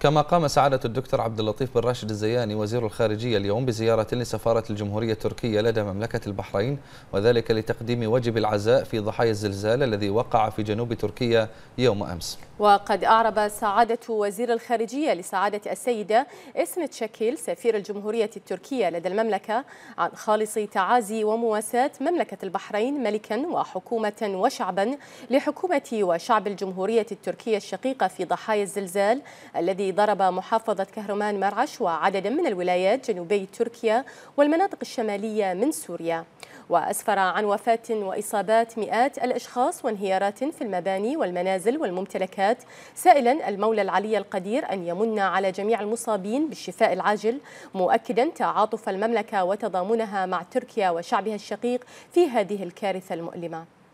كما قام سعادة الدكتور عبد اللطيف بن راشد الزياني وزير الخارجية اليوم بزيارة لسفارة الجمهورية التركية لدى مملكة البحرين وذلك لتقديم وجب العزاء في ضحايا الزلزال الذي وقع في جنوب تركيا يوم أمس وقد أعرب سعادة وزير الخارجية لسعادة السيدة اسم تشكيل سفير الجمهورية التركية لدى المملكة عن خالص تعازي ومواساة مملكة البحرين ملكا وحكومة وشعبا لحكومة وشعب الجمهورية التركية الشقيقة في ضحايا الزلزال الذي الذي ضرب محافظة كهرمان مرعش وعددا من الولايات جنوبي تركيا والمناطق الشمالية من سوريا وأسفر عن وفاة وإصابات مئات الأشخاص وانهيارات في المباني والمنازل والممتلكات سائلا المولى العلي القدير أن يمن على جميع المصابين بالشفاء العاجل مؤكدا تعاطف المملكة وتضامنها مع تركيا وشعبها الشقيق في هذه الكارثة المؤلمة